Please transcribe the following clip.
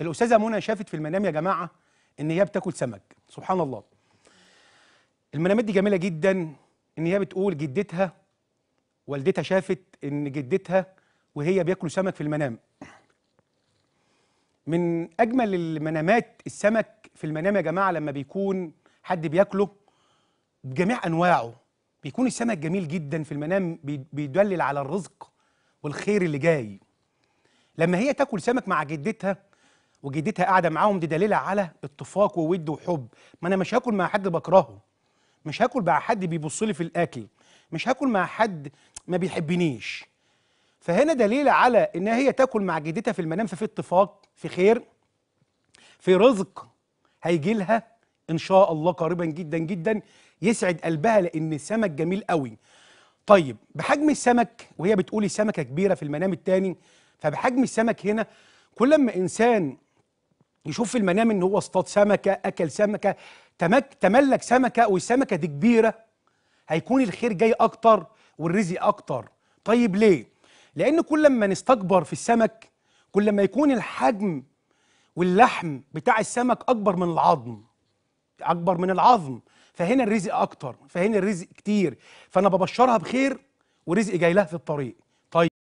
الاستاذه منى شافت في المنام يا جماعه ان هي بتاكل سمك سبحان الله المنامات دي جميله جدا ان هي بتقول جدتها والدتها شافت ان جدتها وهي بياكلوا سمك في المنام من اجمل المنامات السمك في المنام يا جماعه لما بيكون حد بياكله بجميع انواعه بيكون السمك جميل جدا في المنام بيدلل على الرزق والخير اللي جاي لما هي تاكل سمك مع جدتها وجدتها قاعده معاهم دي دليل على اتفاق وود وحب ما انا مش هاكل مع حد بكرهه مش هاكل مع حد بيبص لي في الاكل مش هاكل مع حد ما بيحبنيش فهنا دليل على ان هي تاكل مع جدتها في المنام ففي اتفاق في خير في رزق هيجي لها ان شاء الله قريبا جدا جدا يسعد قلبها لان السمك جميل قوي طيب بحجم السمك وهي بتقولي سمكه كبيره في المنام الثاني فبحجم السمك هنا كل ما انسان يشوف في المنام ان هو اصطاد سمكه اكل سمكه تمك تملك سمكه والسمكه دي كبيره هيكون الخير جاي اكتر والرزق اكتر طيب ليه لان كل ما نستكبر في السمك كل ما يكون الحجم واللحم بتاع السمك اكبر من العظم اكبر من العظم فهنا الرزق اكتر فهنا الرزق كتير فانا ببشرها بخير ورزق جاي لها في الطريق طيب